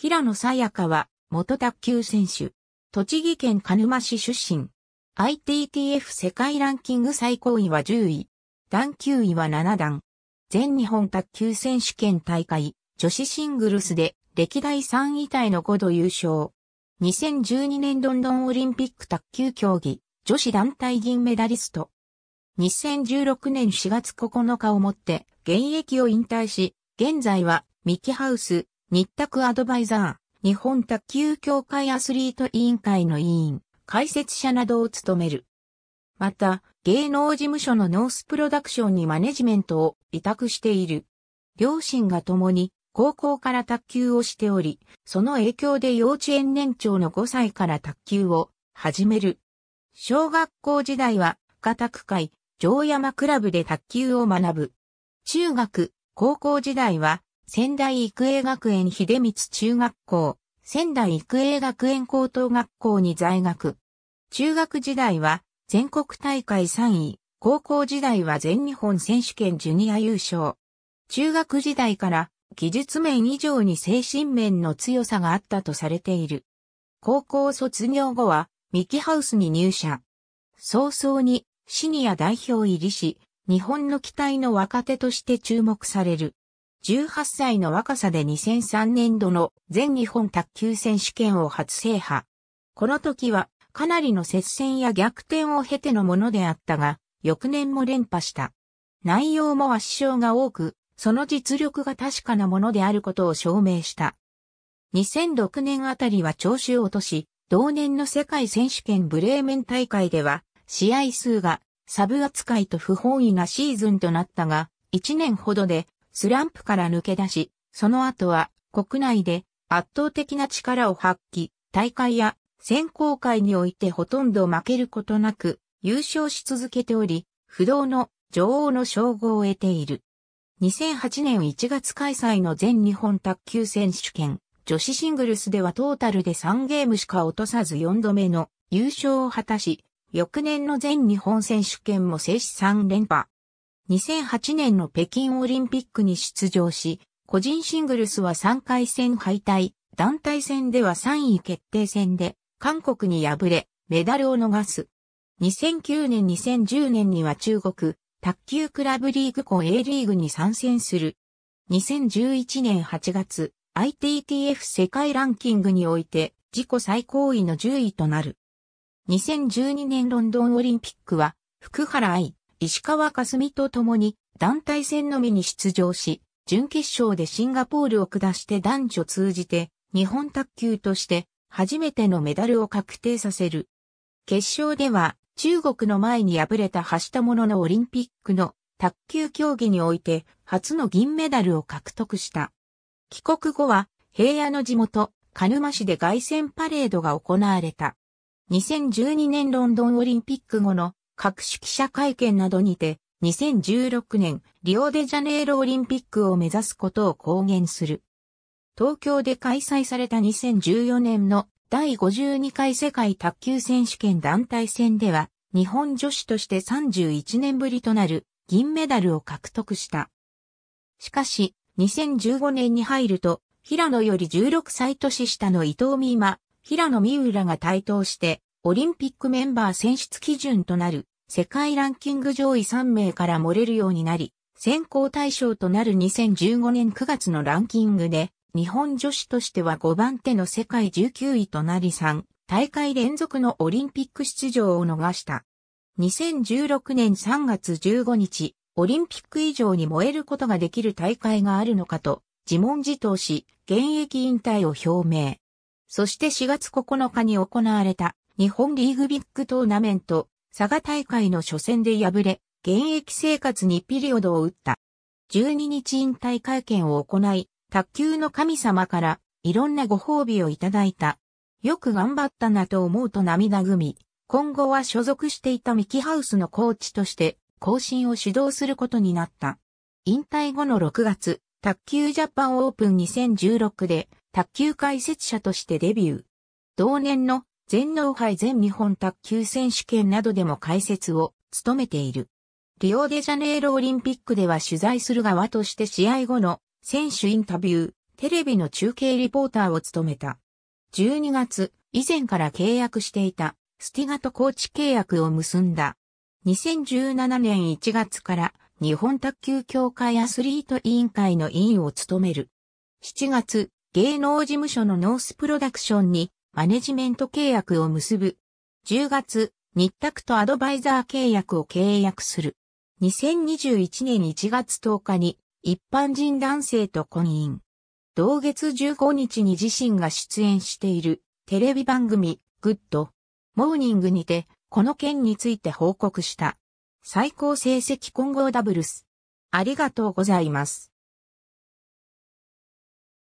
平野さやかは、元卓球選手。栃木県鹿沼市出身。ITTF 世界ランキング最高位は10位。段9位は7段。全日本卓球選手権大会、女子シングルスで、歴代3位体の5度優勝。2012年ロンドンオリンピック卓球競技、女子団体銀メダリスト。2016年4月9日をもって、現役を引退し、現在は、ミキハウス、日卓アドバイザー、日本卓球協会アスリート委員会の委員、解説者などを務める。また、芸能事務所のノースプロダクションにマネジメントを委託している。両親が共に高校から卓球をしており、その影響で幼稚園年長の5歳から卓球を始める。小学校時代は、家卓会、城山クラブで卓球を学ぶ。中学、高校時代は、仙台育英学園秀光中学校、仙台育英学園高等学校に在学。中学時代は全国大会3位、高校時代は全日本選手権ジュニア優勝。中学時代から技術面以上に精神面の強さがあったとされている。高校卒業後はミキハウスに入社。早々にシニア代表入りし、日本の期待の若手として注目される。18歳の若さで2003年度の全日本卓球選手権を初制覇。この時はかなりの接戦や逆転を経てのものであったが、翌年も連覇した。内容も圧勝が多く、その実力が確かなものであることを証明した。2006年あたりは調子を落とし、同年の世界選手権ブレーメン大会では、試合数がサブ扱いと不本意なシーズンとなったが、1年ほどでスランプから抜け出し、その後は国内で圧倒的な力を発揮、大会や選考会においてほとんど負けることなく優勝し続けており、不動の女王の称号を得ている。2008年1月開催の全日本卓球選手権女子シングルスではトータルで3ゲームしか落とさず4度目の優勝を果たし、翌年の全日本選手権も正式3連覇。2008年の北京オリンピックに出場し、個人シングルスは3回戦敗退、団体戦では3位決定戦で、韓国に敗れ、メダルを逃す。2009年2010年には中国、卓球クラブリーグ校 A リーグに参戦する。2011年8月、ITTF 世界ランキングにおいて自己最高位の10位となる。2012年ロンドンオリンピックは、福原愛、石川佳純と共に団体戦のみに出場し、準決勝でシンガポールを下して男女通じて日本卓球として初めてのメダルを確定させる。決勝では中国の前に敗れた橋田ものオリンピックの卓球競技において初の銀メダルを獲得した。帰国後は平野の地元、鹿沼市で凱旋パレードが行われた。2012年ロンドンオリンピック後の各種記者会見などにて、2016年、リオデジャネイロオリンピックを目指すことを公言する。東京で開催された2014年の第52回世界卓球選手権団体戦では、日本女子として31年ぶりとなる銀メダルを獲得した。しかし、2015年に入ると、平野より16歳年下の伊藤美馬、平野美浦が台頭して、オリンピックメンバー選出基準となる世界ランキング上位3名から漏れるようになり、選考対象となる2015年9月のランキングで、日本女子としては5番手の世界19位となり3大会連続のオリンピック出場を逃した。2016年3月15日、オリンピック以上に燃えることができる大会があるのかと、自問自答し、現役引退を表明。そして4月9日に行われた日本リーグビッグトーナメント、佐賀大会の初戦で敗れ、現役生活にピリオドを打った。12日引退会見を行い、卓球の神様からいろんなご褒美をいただいた。よく頑張ったなと思うと涙ぐみ、今後は所属していたミキハウスのコーチとして更新を指導することになった。引退後の6月、卓球ジャパンオープン2016で卓球解説者としてデビュー。同年の全農杯全日本卓球選手権などでも解説を務めている。リオデジャネイロオリンピックでは取材する側として試合後の選手インタビュー、テレビの中継リポーターを務めた。12月、以前から契約していたスティガとコーチ契約を結んだ。2017年1月から日本卓球協会アスリート委員会の委員を務める。7月、芸能事務所のノースプロダクションにマネジメント契約を結ぶ。10月、日卓とアドバイザー契約を契約する。2021年1月10日に一般人男性と婚姻。同月15日に自身が出演しているテレビ番組グッドモーニングにてこの件について報告した。最高成績混合ダブルス。ありがとうございます。